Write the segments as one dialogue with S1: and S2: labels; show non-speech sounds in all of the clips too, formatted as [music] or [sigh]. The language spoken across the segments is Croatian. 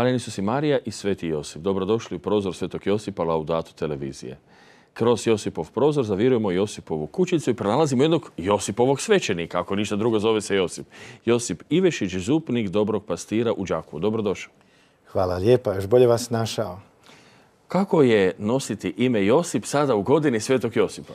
S1: Hvaljeni su si Marija i Sveti Josip. Dobrodošli u prozor Svetog Josipa Laudatu televizije. Kroz Josipov prozor zavirujemo Josipovu kućicu i pronalazimo jednog Josipovog svećenika, ako ništa drugo zove se Josip. Josip Ivešić, zupnik dobrog pastira u Đakovu. Dobrodošao.
S2: Hvala lijepa, još bolje vas našao.
S1: Kako je nositi ime Josip sada u godini Svetog Josipa?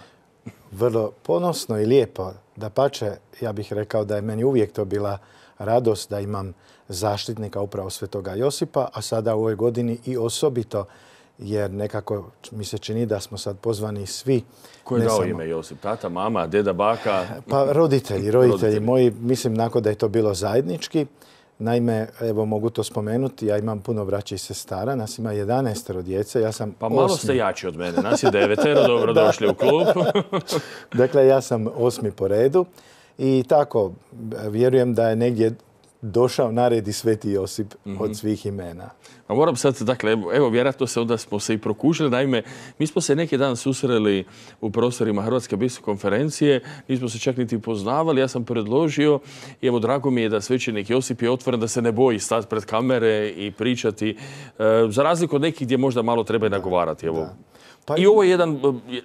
S2: Vrlo ponosno i lijepo. Da pače, ja bih rekao da je meni uvijek to bila radost da imam zaštitnika upravo Svetoga Josipa, a sada u ovoj godini i osobito jer nekako mi se čini da smo sad pozvani svi. Ko je dao ime
S1: Josip? Tata, mama, deda, baka? Pa roditelji, roditelji,
S2: moji. Mislim nakon da je to bilo zajednički. Naime, evo mogu to spomenuti, ja imam puno braća i sestara, nas ima 11 djece, ja sam Pa malo ste jači
S1: od mene, nas je devetero, [laughs] dobro došli u klub.
S2: [laughs] dakle, ja sam osmi po redu. I tako, vjerujem da je negdje došao na red i Sveti Josip od mhm.
S1: svih imena. A moram sad, dakle, evo, vjerojatno se onda smo se i prokušili. Naime, mi smo se neki dan susreli u prostorima Hrvatske bisku konferencije, nismo se čak niti poznavali, ja sam predložio i evo, drago mi je da svećenik Josip je otvoren da se ne boji stati pred kamere i pričati, e, za razliku od nekih gdje možda malo treba i nagovarati. Evo. Pa I ovo je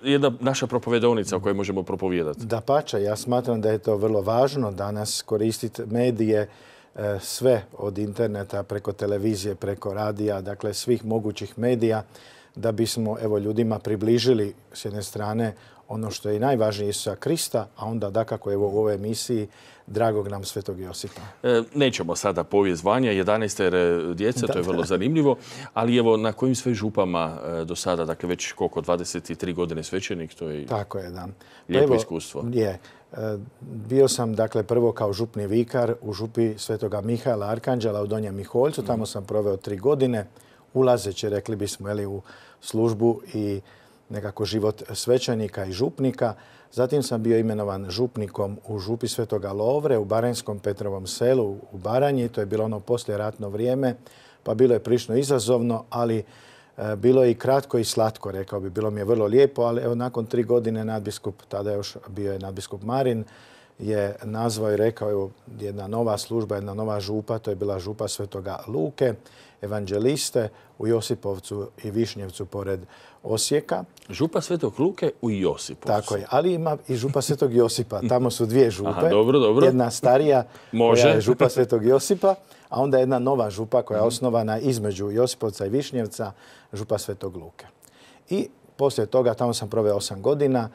S1: jedna naša propovedovnica o kojoj možemo propovijedati.
S2: Da pače, ja smatram da je to vrlo važno danas koristiti medije e, sve od interneta preko televizije, preko radija, dakle svih mogućih medija da bismo evo ljudima približili s jedne strane ono što je najvažnije Isusa Krista, a onda da kako je u ovoj emisiji dragog nam svetog Josipa.
S1: E, nećemo sada povijest zvanja, 11 djece, to je vrlo zanimljivo, ali evo na kojim sve župama e, do sada, dakle već koliko, 23 godine svećenik, to je, Tako je da. iskustvo.
S2: E, bio sam dakle prvo kao župni vikar u župi svetoga Mihajla Arkanđela u Donjem Miholjcu. Tamo mhm. sam proveo tri godine ulazeći, rekli bismo, u službu i nekako život svećenika i župnika. Zatim sam bio imenovan župnikom u župi Svetoga Lovre u Baranjskom Petrovom selu u Baranji. To je bilo ono posljeratno vrijeme, pa bilo je prišno izazovno, ali e, bilo je i kratko i slatko, rekao bi. Bilo mi je vrlo lijepo, ali evo nakon tri godine nadbiskup, tada još bio je nadbiskup Marin, je nazvao i rekao, jedna nova služba, jedna nova župa, to je bila župa Svetoga Luke, evanđeliste u Josipovcu i Višnjevcu pored Osijeka. Župa Svetog Luke u Josipovcu. Tako je, ali ima i župa Svetog Josipa. Tamo su dvije župe. Jedna starija koja je župa Svetog Josipa, a onda jedna nova župa koja je osnovana između Josipovca i Višnjevca, župa Svetog Luke. I poslije toga, tamo sam proveo osam godina,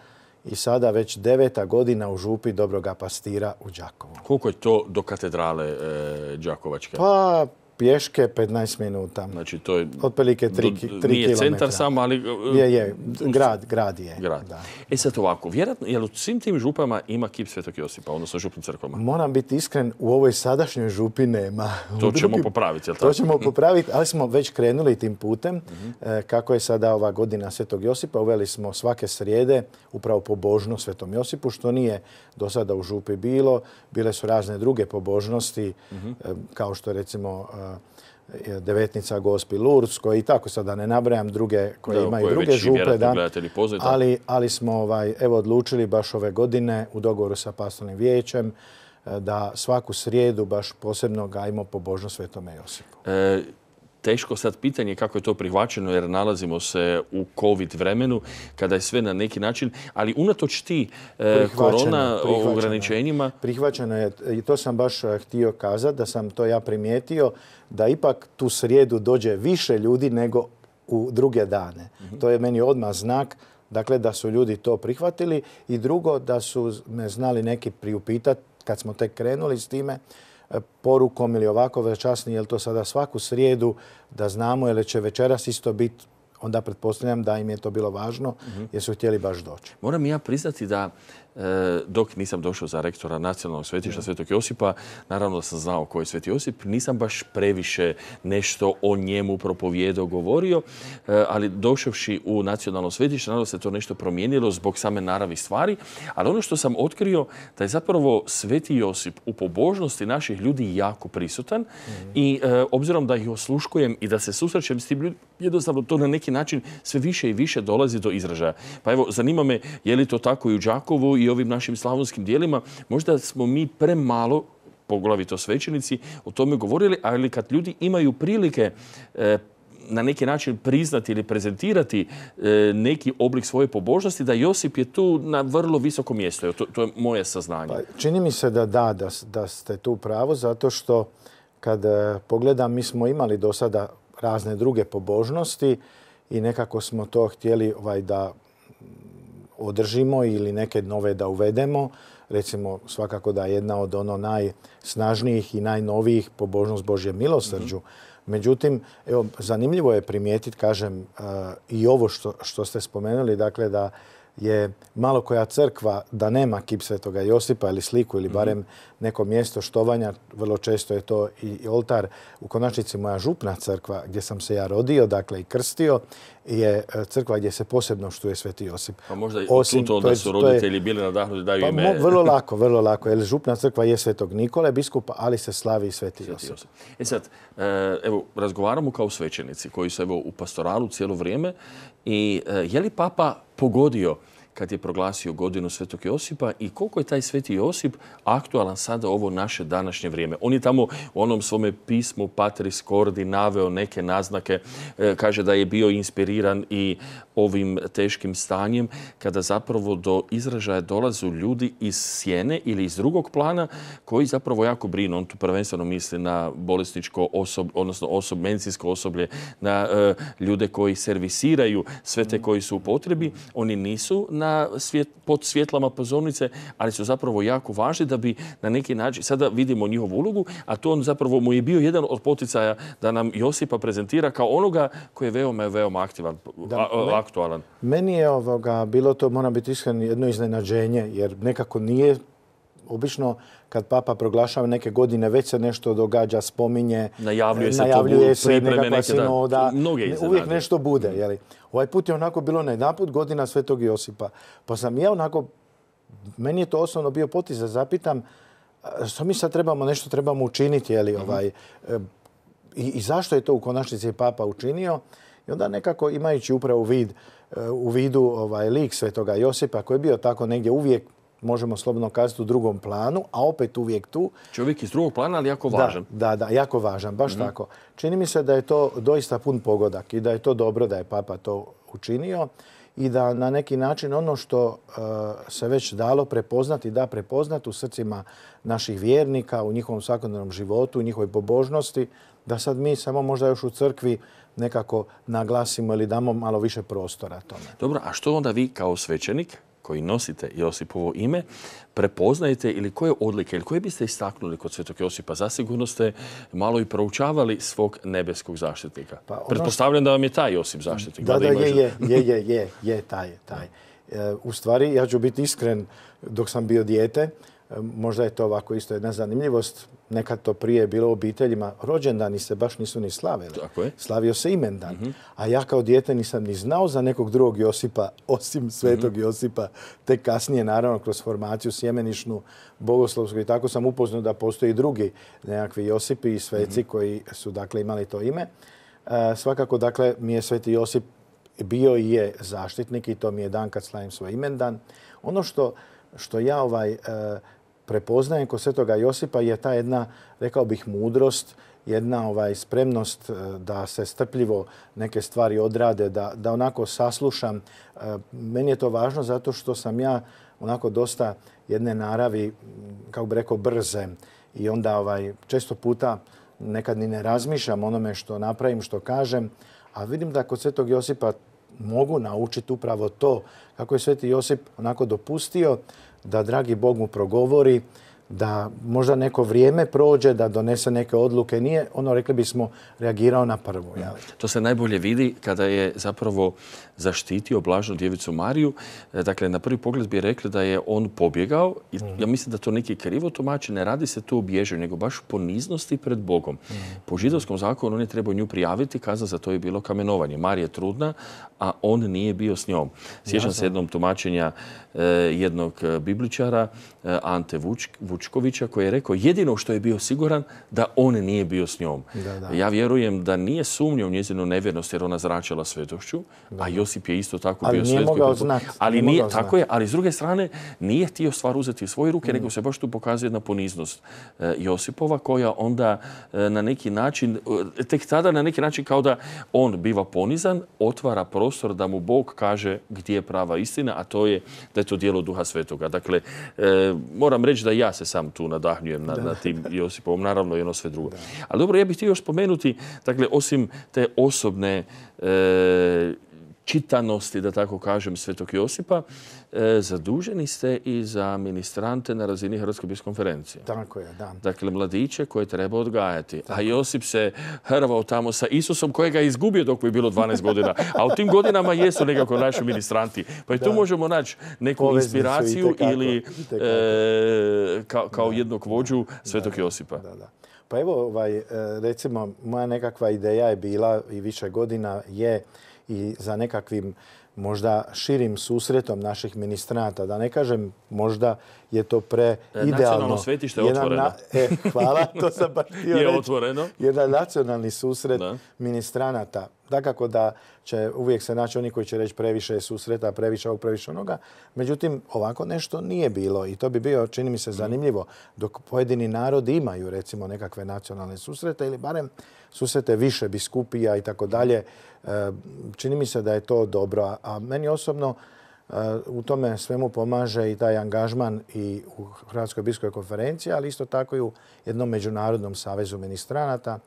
S2: i sada već deveta godina u župi Dobroga Pastira
S1: u Đakovu. Koliko je to do katedrale e, Đakovačke? Pa pješke 15 minuta. Znači to je... Otprilike 3 kilometra. Nije centar samo, ali... Je, je. Grad, grad je. Grad. E sad ovako, vjerojatno, jel u svim tim župama ima kip Svetog Josipa, odnosno župnim crkvama?
S2: Moram biti iskren, u ovoj sadašnjoj župi nema. To ćemo popraviti, jel tako? To ćemo mhm. popraviti, ali smo već krenuli tim putem. Mhm. E, kako je sada ova godina Svetog Josipa, uveli smo svake srijede upravo pobožnost Svetom Josipu, što nije do sada u župi bilo. Bile su razne druge pobožnosti, mhm. e, kao što recimo e, E, devetnica, Gospi, Lursko i tako sada, da ne nabrajam druge koje imaju druge župe. ali, ali smo ovaj, evo odlučili baš ove godine u dogovoru sa pastornim vijećem e, da svaku srijedu baš posebno gajimo po Božnom svetome Josipu.
S1: E, teško sad pitanje kako je to prihvaćeno jer nalazimo se u COVID vremenu kada je sve na neki način, ali unatoč ti e, korona ograničenjima...
S2: Prihvaćeno je, i to sam baš e, htio kazati, da sam to ja primijetio, da ipak tu srijedu dođe više ljudi nego u druge dane. Mhm. To je meni odmah znak dakle da su ljudi to prihvatili i drugo da su me znali neki priupitati kad smo tek krenuli s time porukom ili ovako večasni, jel to sada svaku srijedu, da znamo, li će večeras isto biti onda pretpostavljam da im je to bilo važno mhm. jer su htjeli baš doći.
S1: Moram ja priznati da e, dok nisam došao za rektora nacionalnog svetišta Svetog Josipa, naravno da sam znao koji je Sveti Josip, nisam baš previše nešto o njemu propovjedo govorio, e, ali došavši u nacionalno svetište, naravno se to nešto promijenilo zbog same naravi stvari, ali ono što sam otkrio da je zapravo Sveti Josip u pobožnosti naših ljudi jako prisutan mhm. i e, obzirom da ih osluškujem i da se susrećem s tim ljudima, jednostavno to na neki način sve više i više dolazi do izražaja. Pa evo, zanima me je li to tako i u Đakovu i ovim našim slavonskim dijelima. Možda smo mi premalo poglavito svećenici, o tome govorili, ali kad ljudi imaju prilike e, na neki način priznati ili prezentirati e, neki oblik svoje pobožnosti, da Josip je tu na vrlo visokom mjestu. To, je moje saznanje. Pa, čini mi se
S2: da da, da, ste tu pravo, zato što kad e, pogledam, mi smo imali do sada razne druge pobožnosti, i nekako smo to htjeli ovaj, da održimo ili neke nove da uvedemo. Recimo svakako da je jedna od ono najsnažnijih i najnovijih pobožnost Božje milosrđu. Mhm. Međutim, evo, zanimljivo je primijetiti, kažem, e, i ovo što, što ste spomenuli, dakle da je malo koja crkva da nema kip svetoga Josipa ili sliku ili mhm. barem neko mjesto štovanja, vrlo često je to i oltar. U konačnici moja župna crkva gdje sam se ja rodio, dakle i krstio, je e, crkva gdje se posebno štuje
S1: Sveti Josip. Pa možda i to, to da su roditelji bili na da daju pa ime. vrlo
S2: [laughs] lako, vrlo lako. Jer župna crkva je Svetog Nikole, biskupa, ali se slavi i Sveti, Sveti Josip.
S1: E sad, e, evo, razgovaramo kao svećenici koji su evo, u pastoralu cijelo vrijeme i e, je li papa pogodio kad je proglasio godinu Svetog Josipa i koliko je taj Sveti Josip aktualan sada ovo naše današnje vrijeme. On je tamo u onom svome pismu Patris Kordi naveo neke naznake, e, kaže da je bio inspiriran i ovim teškim stanjem kada zapravo do izražaja dolazu ljudi iz sjene ili iz drugog plana koji zapravo jako brinu. On tu prvenstveno misli na bolestičko osoblje, odnosno osob, medicinsko osoblje, na e, ljude koji servisiraju sve te koji su u potrebi. Oni nisu na pod svjetlama pozornice, ali su zapravo jako važni da bi na neki način, sada vidimo njihovu ulogu, a to on zapravo mu je bio jedan od poticaja da nam Josipa prezentira kao onoga koji je veoma, veoma aktivan, aktualan.
S2: Meni je ovoga, bilo to, moram biti iskren, jedno iznenađenje, jer nekako nije obično kad papa proglašava neke godine, već se nešto događa, spominje,
S1: najavljuje se, najavljuje se uvijek
S2: nešto bude. Ovaj put je onako bilo na godina Svetog Josipa. Pa sam ja onako, meni je to osnovno bio potis da zapitam što mi sad trebamo, nešto trebamo učiniti, jeli, mhm. ovaj, e, i, zašto je to u konačnici papa učinio. I onda nekako imajući upravo vid, e, u vidu ovaj lik svetoga Josipa koji je bio tako negdje uvijek možemo slobodno kazati u drugom planu, a opet uvijek tu.
S1: Čovjek iz drugog plana, ali jako važan.
S2: Da, da, jako važan, baš mhm. tako. Čini mi se da je to doista pun pogodak i da je to dobro da je papa to učinio i da na neki način ono što e, se već dalo prepoznati, da prepoznati u srcima naših vjernika, u njihovom svakodnevnom životu, u njihovoj pobožnosti, da sad mi samo možda još u crkvi nekako naglasimo ili damo malo više prostora tome.
S1: Dobro, a što onda vi kao svećenik koji nosite Josipovo ime prepoznajte ili koje odlike ili koje biste istaknuli kod Svetog Josipa? Zasigurno ste malo i proučavali svog nebeskog zaštitnika. Pa ono Pretpostavljam da vam je taj Josip zaštitnik. Da, da, je, je, je,
S2: je, je, taj, taj. E, u stvari, ja ću biti iskren, dok sam bio dijete, Možda je to ovako isto jedna zanimljivost. Nekad to prije je bilo u obiteljima. Rođendani se baš nisu ni slavili. Slavio se imendan. Mhm. A ja kao dijete nisam ni znao za nekog drugog Josipa, osim mhm. svetog Josipa. Tek kasnije, naravno, kroz formaciju sjemenišnu, bogoslovsku i tako sam upoznao da postoji drugi nekakvi Josipi i sveci mhm. koji su dakle imali to ime. E, svakako, dakle, mi je sveti Josip bio i je zaštitnik i to mi je dan kad slavim svoj imendan. Ono što, što ja ovaj e, prepoznajem kod svetoga Josipa je ta jedna, rekao bih, mudrost, jedna ovaj, spremnost e, da se strpljivo neke stvari odrade, da, da onako saslušam. E, meni je to važno zato što sam ja onako dosta jedne naravi, kako bih rekao, brze i onda ovaj, često puta nekad ni ne razmišljam onome što napravim, što kažem, a vidim da kod Svetog Josipa mogu naučiti upravo to kako je Sveti Josip onako dopustio da dragi Bog mu progovori da možda neko vrijeme prođe, da donese neke odluke, nije, ono rekli bismo, reagirao na prvu.
S1: To se najbolje vidi kada je zapravo zaštitio Blažnu djevicu Mariju. E, dakle, na prvi pogled bi rekli da je on pobjegao. Mhm. ja mislim da to neki krivo tumači. Ne radi se tu o nego baš poniznosti pred Bogom. Mhm. Po židovskom zakonu on je trebao nju prijaviti. kaza za to je bilo kamenovanje. Marija je trudna, a on nije bio s njom. Sjećam se jednom tumačenja e, jednog e, bibličara, Ante Vučka, Vučkovića koji je rekao jedino što je bio siguran da on nije bio s njom. Ja vjerujem da nije u njezinu nevjernost jer ona zračila svetošću, a Josip je isto tako bio svetski. Ali nije Ali nije, tako je, ali s druge strane nije htio stvar uzeti u svoje ruke, mm. nego se baš tu pokazuje jedna poniznost eh, Josipova koja onda eh, na neki način, eh, tek tada na neki način kao da on biva ponizan, otvara prostor da mu Bog kaže gdje je prava istina, a to je da je to dijelo Duha Svetoga. Dakle, moram reći da ja se sam tu nadahnjujem na, na tim Josipom, naravno i ono sve drugo. Ali dobro, ja bih htio još spomenuti, dakle, osim te osobne e, čitanosti, da tako kažem, Svetog Josipa, e, zaduženi ste i za ministrante na razini Hrvatske biskonferencije. Tako je, da. Dakle, mladiće koje treba odgajati. A Josip se hrvao tamo sa Isusom kojega je izgubio dok je bilo 12 godina. A u tim godinama jesu nekako naši ministranti. Pa i tu možemo naći neku inspiraciju ili e, kao, jednog vođu Svetog Josipa. Da, da.
S2: Pa evo, ovaj, e, recimo, moja nekakva ideja je bila i više godina je i za nekakvim možda širim susretom naših ministranata, da ne kažem možda je to pre e, svetište je otvoreno. E, hvala, to sam baš [laughs] je otvoreno. Jedan nacionalni susret ministranata. Dakako da će uvijek se naći oni koji će reći previše susreta, previše ovog, previše onoga. Međutim, ovako nešto nije bilo i to bi bio, čini mi se, mhm. zanimljivo. Dok pojedini narodi imaju, recimo, nekakve nacionalne susrete ili barem susrete više biskupija i tako dalje, e, čini mi se da je to dobro. A meni osobno u tome svemu pomaže i taj angažman i u Hrvatskoj biskoj konferenciji, ali isto tako i u jednom međunarodnom savezu ministranata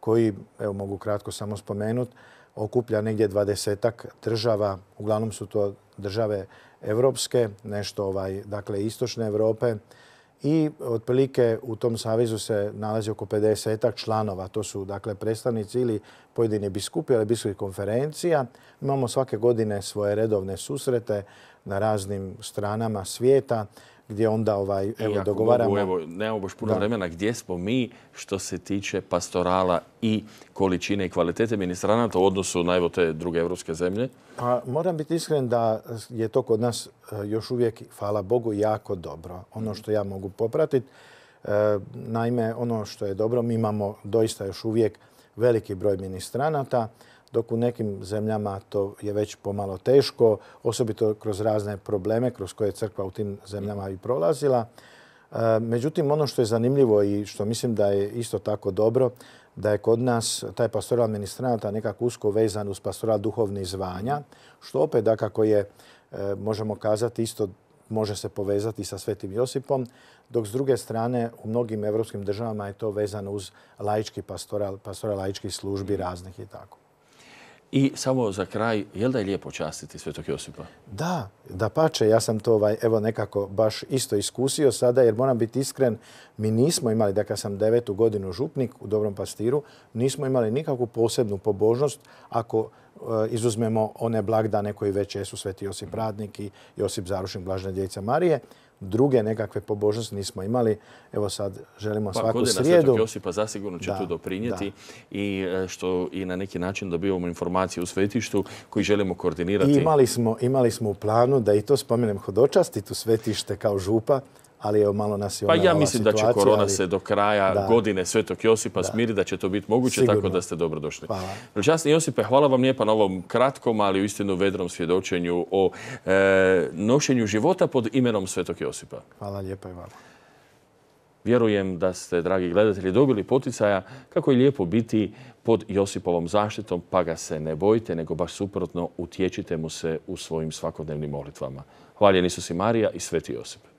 S2: koji, evo mogu kratko samo spomenuti, okuplja negdje dvadesetak država, uglavnom su to države evropske, nešto ovaj, dakle istočne Europe, i otprilike u tom savezu se nalazi oko 50 članova. To su dakle predstavnici ili pojedini biskupi, ali biskupi konferencija. Imamo svake godine svoje redovne susrete na raznim stranama svijeta gdje onda ovaj, evo, dogovaramo... evo,
S1: nemamo baš puno vremena gdje smo mi što se tiče pastorala i količine i kvalitete ministranata u odnosu na evo, te druge evropske zemlje?
S2: Pa, moram biti iskren da je to kod nas e, još uvijek, hvala Bogu, jako dobro. Ono mhm. što ja mogu popratiti, e, naime, ono što je dobro, mi imamo doista još uvijek veliki broj ministranata, dok u nekim zemljama to je već pomalo teško, osobito kroz razne probleme kroz koje je crkva u tim zemljama i prolazila. E, međutim, ono što je zanimljivo i što mislim da je isto tako dobro, da je kod nas taj pastoral ministranata nekako usko vezan uz pastoral duhovnih zvanja, što opet dakako je, e, možemo kazati, isto može se povezati sa Svetim Josipom, dok s druge strane u mnogim evropskim državama je to vezano uz laički pastoral, pastoral laičkih službi mm.
S1: raznih i tako. I samo za kraj, li da je lijepo častiti Svetog Josipa?
S2: Da, da pače. Ja sam to ovaj, evo nekako baš isto iskusio sada jer moram biti iskren, mi nismo imali, da kad sam devetu godinu župnik u Dobrom pastiru, nismo imali nikakvu posebnu pobožnost ako E, izuzmemo one blagdane koji već jesu Sveti Josip Radnik i Josip Zarušin, Blažna djeca Marije. Druge nekakve pobožnosti nismo imali. Evo sad želimo pa svaku srijedu. Pa
S1: Josipa zasigurno će tu doprinjeti i e, što i na neki način dobivamo informacije u svetištu koji želimo koordinirati. imali
S2: smo, imali smo u planu da i to spomenem hodočasti tu svetište kao župa ali je malo nas Pa ja mislim da će korona se do kraja godine
S1: Svetog Josipa smiri, da će to biti moguće, tako da ste dobro došli. Hvala. Josipe, hvala vam lijepa na ovom kratkom, ali istinu vedrom svjedočenju o e, nošenju života pod imenom Svetog Josipa.
S2: Hvala lijepa i vama.
S1: Vjerujem da ste, dragi gledatelji, dobili poticaja kako je lijepo biti pod Josipovom zaštitom, pa ga se ne bojite, nego baš suprotno utječite mu se u svojim svakodnevnim molitvama. Hvala isusi si Marija i Sveti Josip.